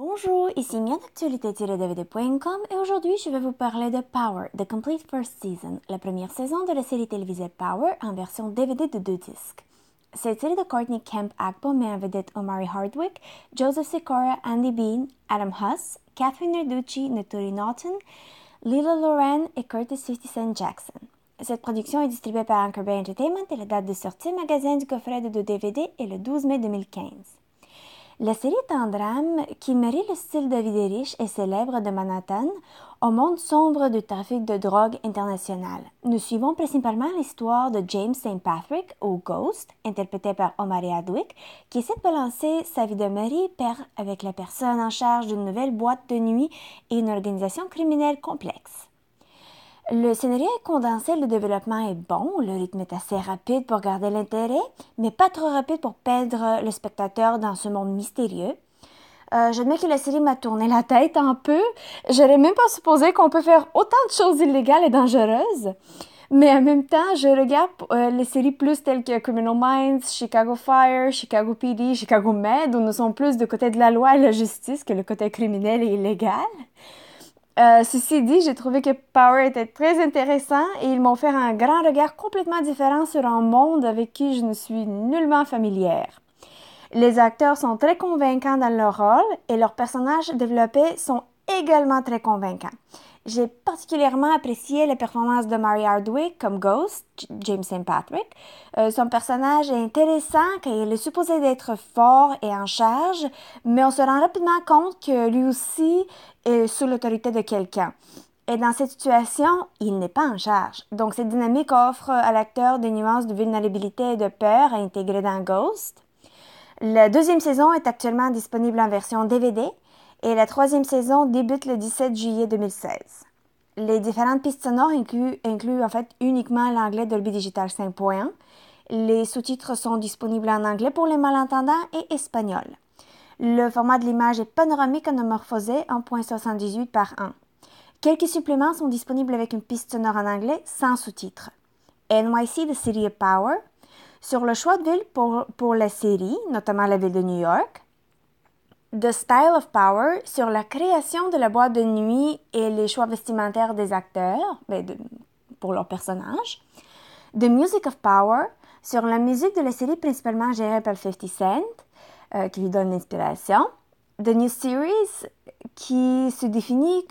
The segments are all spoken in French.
Bonjour, ici Mian dvdcom et aujourd'hui je vais vous parler de Power, The Complete First Season, la première saison de la série télévisée Power en version DVD de deux disques. Cette série de Courtney kemp Agbo, met en vedette Omari Hardwick, Joseph Sikora, Andy Bean, Adam Huss, Catherine Narducci, Naturi Norton, Lila Loren et Curtis 50 Jackson. Cette production est distribuée par Anchor Bay Entertainment et la date de sortie magasin du coffret de deux DVD est le 12 mai 2015. La série est un drame qui marie le style de vie des riches et célèbre de Manhattan au monde sombre du trafic de drogue international. Nous suivons principalement l'histoire de James St. Patrick, ou Ghost, interprété par Omar Hardwick, qui essaie de balancer sa vie de mari père avec la personne en charge d'une nouvelle boîte de nuit et une organisation criminelle complexe. Le scénario est condensé, le développement est bon, le rythme est assez rapide pour garder l'intérêt, mais pas trop rapide pour perdre le spectateur dans ce monde mystérieux. Euh, J'admets que la série m'a tourné la tête un peu. J'aurais même pas supposé qu'on peut faire autant de choses illégales et dangereuses. Mais en même temps, je regarde euh, les séries plus telles que Criminal Minds, Chicago Fire, Chicago PD, Chicago Med, où nous sommes plus du côté de la loi et de la justice que le côté criminel et illégal. Euh, ceci dit, j'ai trouvé que Power était très intéressant et ils m'ont fait un grand regard complètement différent sur un monde avec qui je ne suis nullement familière. Les acteurs sont très convaincants dans leur rôle et leurs personnages développés sont également très convaincants j'ai particulièrement apprécié la performance de Mary Hardwick comme Ghost, James St. Patrick. Euh, son personnage est intéressant car il est supposé d'être fort et en charge, mais on se rend rapidement compte que lui aussi est sous l'autorité de quelqu'un. Et dans cette situation, il n'est pas en charge. Donc cette dynamique offre à l'acteur des nuances de vulnérabilité et de peur à intégrer dans Ghost. La deuxième saison est actuellement disponible en version DVD et la troisième saison débute le 17 juillet 2016. Les différentes pistes sonores incluent, en fait uniquement l'anglais Dolby Digital 5.1. Les sous-titres sont disponibles en anglais pour les malentendants et espagnol. Le format de l'image est panoramique anamorphosé en .78 par 1. Quelques suppléments sont disponibles avec une piste sonore en anglais sans sous-titres. NYC The City of Power, sur le choix de ville pour la série, notamment la ville de New York, The Style of Power sur la création de la boîte de nuit et les choix vestimentaires des acteurs ben, pour leurs personnages. The Music of Power sur la musique de la série principalement gérée par 50 Cent, euh, qui lui donne l'inspiration. The New Series qui définit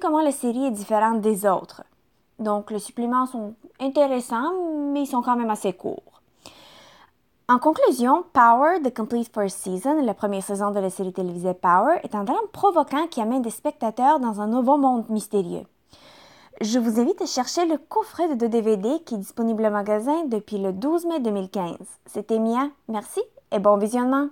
comment la série est différente des autres. Donc, les suppléments sont intéressants, mais ils sont quand même assez courts. En conclusion, Power, The Complete First Season, la première saison de la série télévisée Power, est un drame provoquant qui amène des spectateurs dans un nouveau monde mystérieux. Je vous invite à chercher le coffret de deux DVD qui est disponible au magasin depuis le 12 mai 2015. C'était Mia, merci et bon visionnement!